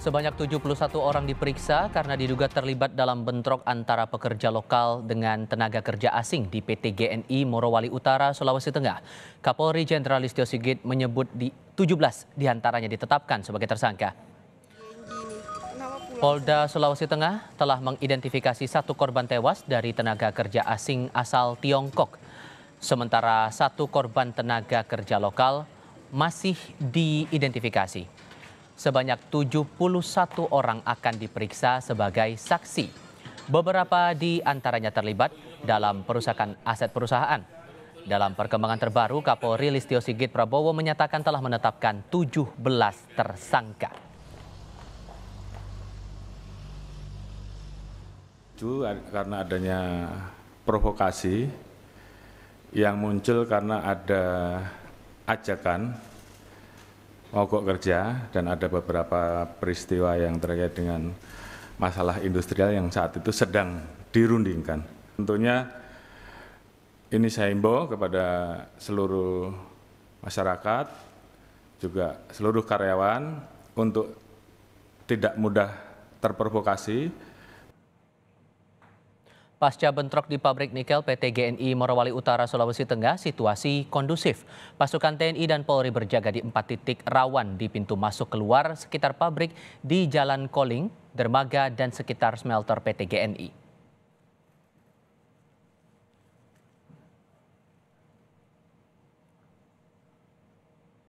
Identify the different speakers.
Speaker 1: Sebanyak 71 orang diperiksa karena diduga terlibat dalam bentrok antara pekerja lokal dengan tenaga kerja asing di PT GNI Morowali Utara, Sulawesi Tengah. Kapolri Jenderal Listio Sigit menyebut di 17 diantaranya ditetapkan sebagai tersangka. Polda Sulawesi Tengah telah mengidentifikasi satu korban tewas dari tenaga kerja asing asal Tiongkok. Sementara satu korban tenaga kerja lokal masih diidentifikasi sebanyak 71 orang akan diperiksa sebagai saksi. Beberapa di antaranya terlibat dalam perusakan aset perusahaan. Dalam perkembangan terbaru, Kapolri Listio Sigit Prabowo menyatakan telah menetapkan 17 tersangka.
Speaker 2: Itu Karena adanya provokasi yang muncul karena ada ajakan mogok kerja dan ada beberapa peristiwa yang terkait dengan masalah industrial yang saat itu sedang dirundingkan. Tentunya ini saya himbau kepada seluruh masyarakat, juga seluruh karyawan untuk tidak mudah terprovokasi,
Speaker 1: Pasca bentrok di pabrik nikel PT GNI Morowali Utara Sulawesi Tengah, situasi kondusif. Pasukan TNI dan Polri berjaga di empat titik rawan di pintu masuk keluar sekitar pabrik di Jalan Koling, Dermaga, dan sekitar smelter PT GNI.